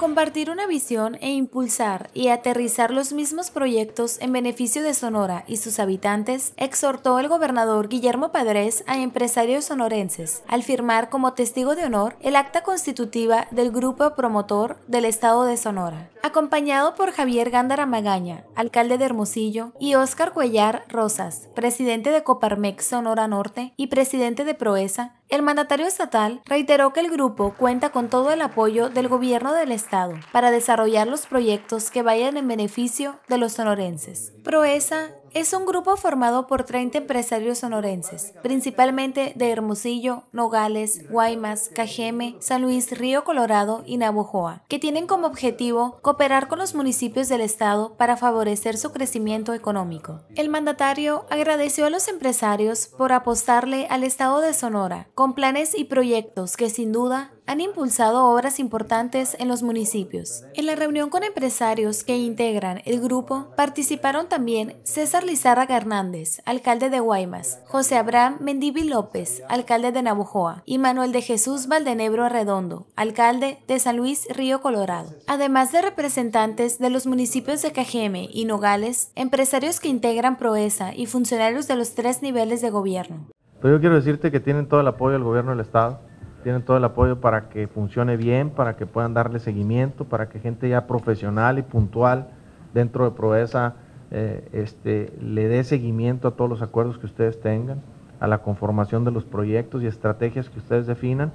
compartir una visión e impulsar y aterrizar los mismos proyectos en beneficio de Sonora y sus habitantes, exhortó el gobernador Guillermo Padres a empresarios sonorenses al firmar como testigo de honor el acta constitutiva del Grupo Promotor del Estado de Sonora, acompañado por Javier Gándara Magaña, alcalde de Hermosillo, y Óscar Cuellar Rosas, presidente de Coparmex Sonora Norte y presidente de Proesa, el mandatario estatal reiteró que el grupo cuenta con todo el apoyo del gobierno del Estado para desarrollar los proyectos que vayan en beneficio de los sonorenses. Proeza es un grupo formado por 30 empresarios sonorenses, principalmente de Hermosillo, Nogales, Guaymas, Cajeme, San Luis, Río Colorado y Navojoa, que tienen como objetivo cooperar con los municipios del estado para favorecer su crecimiento económico. El mandatario agradeció a los empresarios por apostarle al estado de Sonora, con planes y proyectos que sin duda han impulsado obras importantes en los municipios. En la reunión con empresarios que integran el grupo participaron también César Lizarra Hernández, alcalde de Guaymas, José Abraham Mendivi López, alcalde de Navojoa, y Manuel de Jesús Valdenebro Redondo, alcalde de San Luis Río Colorado. Además de representantes de los municipios de Cajeme y Nogales, empresarios que integran Proesa y funcionarios de los tres niveles de gobierno. Pero pues yo quiero decirte que tienen todo el apoyo del gobierno del Estado, tienen todo el apoyo para que funcione bien, para que puedan darle seguimiento, para que gente ya profesional y puntual dentro de Proesa eh, este, le dé seguimiento a todos los acuerdos que ustedes tengan, a la conformación de los proyectos y estrategias que ustedes definan.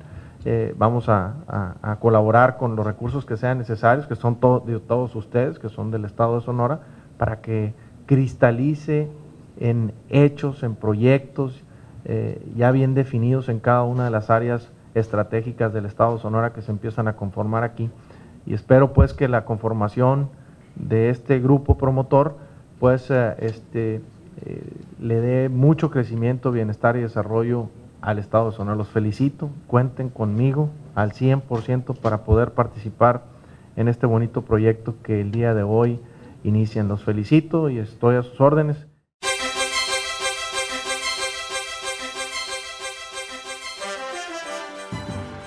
Eh, vamos a, colaborar con los recursos que sean necesarios, que son de todos ustedes, que son del Estado de Sonora, para que cristalice en hechos, en proyectos eh, ya bien definidos en cada una de las áreas estratégicas del Estado de Sonora que se empiezan a conformar aquí. Y espero pues que la conformación de este grupo promotor pues eh, este, eh, le dé mucho crecimiento, bienestar y desarrollo al Estado de Sonora. Los felicito, cuenten conmigo al 100% para poder participar en este bonito proyecto que el día de hoy inician. Los felicito y estoy a sus órdenes.